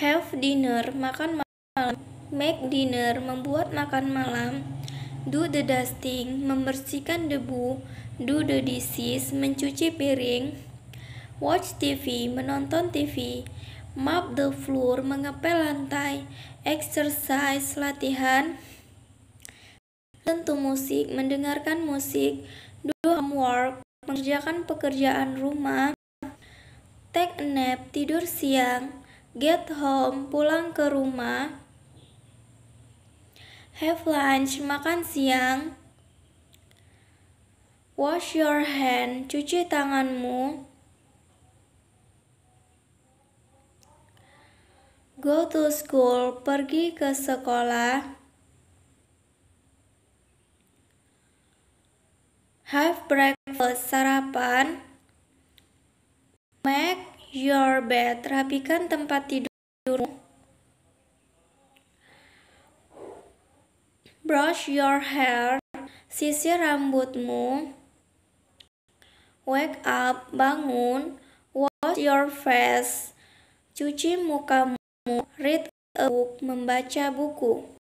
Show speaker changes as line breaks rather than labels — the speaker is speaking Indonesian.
have dinner, makan malam, make dinner, membuat makan malam, do the dusting, membersihkan debu, do the dishes, mencuci piring, watch TV, menonton TV, mop the floor, mengepel lantai, exercise, latihan, tentu musik, mendengarkan musik, do homework, mengerjakan pekerjaan rumah, take a nap, tidur siang, get home, pulang ke rumah, have lunch, makan siang, wash your hand, cuci tanganmu, go to school, pergi ke sekolah, have breakfast, sarapan, your bed. Rapikan tempat tidurmu. Brush your hair. Sisir rambutmu. Wake up, bangun. Wash your face. Cuci mukamu. Read a book, membaca buku.